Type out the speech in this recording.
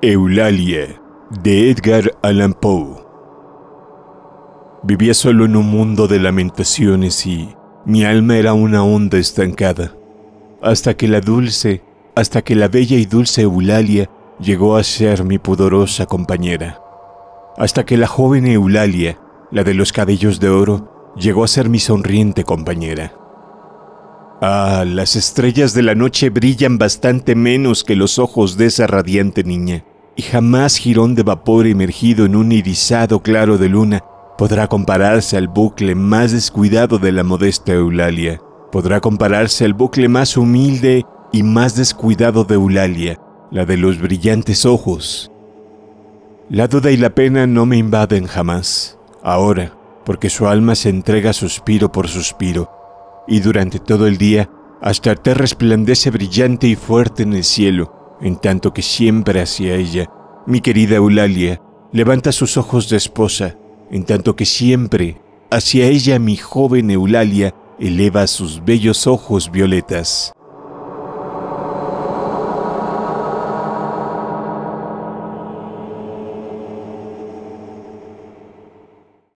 Eulalia de Edgar Allan Poe. Vivía solo en un mundo de lamentaciones y mi alma era una onda estancada, hasta que la dulce, hasta que la bella y dulce Eulalia llegó a ser mi pudorosa compañera, hasta que la joven Eulalia, la de los cabellos de oro, llegó a ser mi sonriente compañera. Ah, las estrellas de la noche brillan bastante menos que los ojos de esa radiante niña y jamás jirón de vapor emergido en un irisado claro de luna podrá compararse al bucle más descuidado de la modesta Eulalia. Podrá compararse al bucle más humilde y más descuidado de Eulalia, la de los brillantes ojos. La duda y la pena no me invaden jamás, ahora, porque su alma se entrega suspiro por suspiro, y durante todo el día hasta te resplandece brillante y fuerte en el cielo, en tanto que siempre hacia ella, mi querida Eulalia, levanta sus ojos de esposa, en tanto que siempre hacia ella mi joven Eulalia eleva sus bellos ojos violetas.